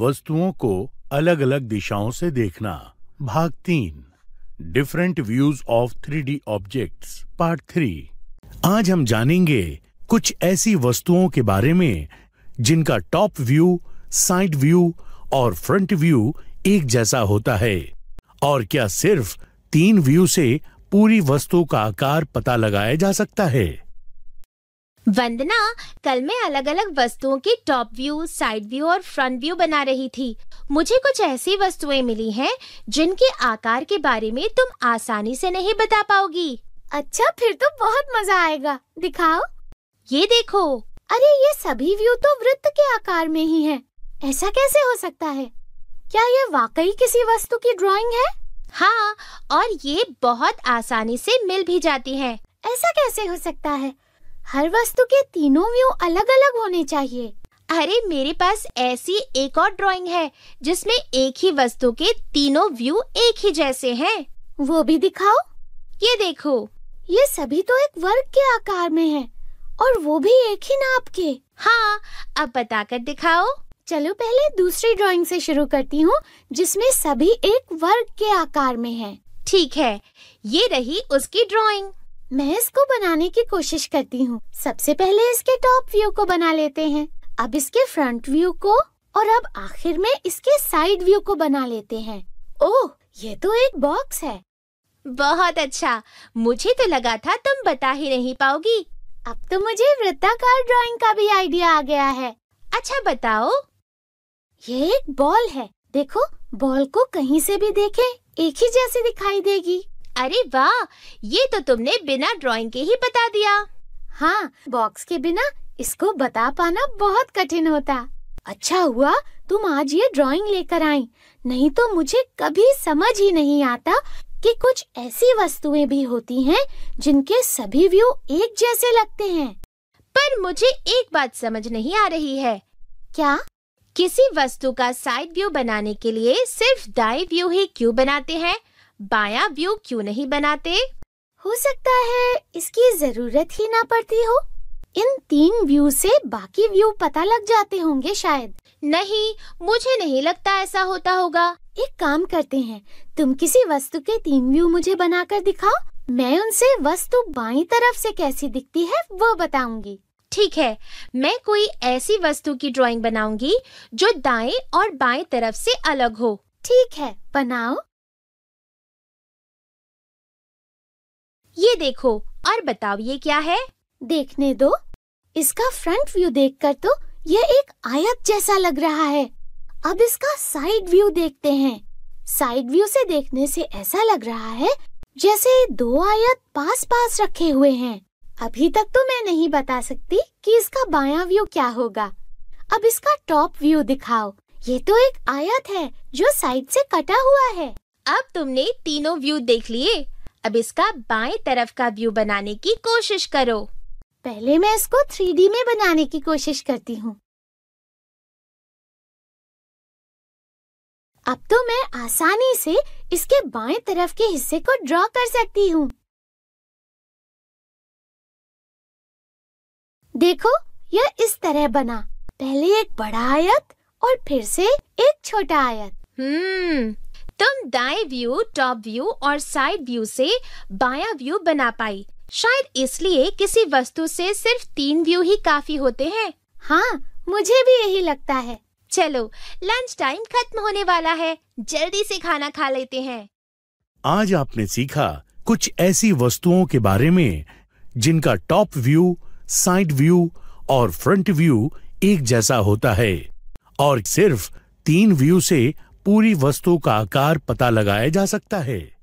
वस्तुओं को अलग अलग दिशाओं से देखना भाग तीन different views of three D object part three आज हम जानेंगे कुछ ऐसी वस्तुओं के बारे में जिनका टॉप व्यू साइड व्यू और फ्रंट व्यू एक जैसा होता है और क्या सिर्फ तीन व्यू से पूरी वस्तु का आकार पता लगाया जा सकता है वंदना कल मैं अलग अलग वस्तुओं की टॉप व्यू साइड व्यू और फ्रंट व्यू बना रही थी मुझे कुछ ऐसी वस्तुएं मिली हैं जिनके आकार के बारे में तुम आसानी से नहीं बता पाओगी अच्छा फिर तो बहुत मजा आएगा दिखाओ ये देखो अरे ये सभी व्यू तो वृत्त के आकार में ही है ऐसा कैसे हो सकता है क्या ये वाकई किसी वस्तु की ड्राइंग है हाँ और ये बहुत आसानी से मिल भी जाती है ऐसा कैसे हो सकता है हर वस्तु के तीनों व्यू अलग अलग होने चाहिए अरे मेरे पास ऐसी एक और ड्राइंग है जिसमें एक ही वस्तु के तीनों व्यू एक ही जैसे हैं। वो भी दिखाओ ये देखो ये सभी तो एक वर्ग के आकार में हैं और वो भी एक ही नाप के हाँ अब बताकर दिखाओ चलो पहले दूसरी ड्राइंग से शुरू करती हूँ जिसमें सभी एक वर्ग के आकार में हैं। ठीक है ये रही उसकी ड्राइंग मैं इसको बनाने की कोशिश करती हूँ सबसे पहले इसके टॉप व्यू को बना लेते हैं अब इसके फ्रंट व्यू को और अब आखिर में इसके साइड व्यू को बना लेते हैं ओह ये तो एक बॉक्स है बहुत अच्छा मुझे तो लगा था तुम बता ही नहीं पाओगी अब तो मुझे वृत्ताकार ड्राइंग का भी आइडिया आ गया है अच्छा बताओ ये एक बॉल है देखो बॉल को कहीं से भी देखे एक ही जैसी दिखाई देगी अरे वाह ये तो तुमने बिना ड्राइंग के ही बता दिया हाँ बॉक्स के बिना इसको बता पाना बहुत कठिन होता अच्छा हुआ तुम आज ये ड्राइंग लेकर आई नहीं तो मुझे कभी समझ ही नहीं आता कि कुछ ऐसी वस्तुएं भी होती हैं जिनके सभी व्यू एक जैसे लगते हैं पर मुझे एक बात समझ नहीं आ रही है क्या किसी वस्तु का साइड व्यू बनाने के लिए सिर्फ दाई व्यू ही क्यों बनाते हैं बाया व्यू क्यों नहीं बनाते हो सकता है इसकी जरूरत ही ना पड़ती हो इन तीन व्यू से बाकी व्यू पता लग जाते होंगे शायद नहीं मुझे नहीं लगता ऐसा होता होगा एक काम करते हैं तुम किसी वस्तु के तीन व्यू मुझे बनाकर दिखाओ मैं उनसे वस्तु बाई तरफ से कैसी दिखती है वो बताऊंगी ठीक है मैं कोई ऐसी वस्तु की ड्राइंग बनाऊंगी जो दाएं और बाएं तरफ से अलग हो ठीक है बनाओ ये देखो और बताओ ये क्या है देखने दो इसका फ्रंट व्यू देखकर तो यह एक आयत जैसा लग रहा है अब इसका साइड व्यू देखते हैं साइड व्यू से देखने से ऐसा लग रहा है जैसे दो आयत पास पास रखे हुए हैं अभी तक तो मैं नहीं बता सकती कि इसका बाया व्यू क्या होगा अब इसका टॉप व्यू दिखाओ ये तो एक आयत है जो साइड से कटा हुआ है अब तुमने तीनों व्यू देख लिए अब इसका बाएं तरफ का व्यू बनाने की कोशिश करो पहले मैं इसको थ्री में बनाने की कोशिश करती हूँ अब तो मैं आसानी से इसके बाएं तरफ के हिस्से को ड्रॉ कर सकती हूँ देखो यह इस तरह बना पहले एक बड़ा आयत और फिर से एक छोटा आयत हम्म तुम दाएं व्यू टॉप व्यू और साइड व्यू से बाया व्यू बना पाई शायद इसलिए किसी वस्तु से सिर्फ तीन व्यू ही काफी होते हैं हाँ मुझे भी यही लगता है चलो लंच टाइम खत्म होने वाला है जल्दी से खाना खा लेते हैं आज आपने सीखा कुछ ऐसी वस्तुओं के बारे में जिनका टॉप व्यू साइड व्यू और फ्रंट व्यू एक जैसा होता है और सिर्फ तीन व्यू से पूरी वस्तु का आकार पता लगाया जा सकता है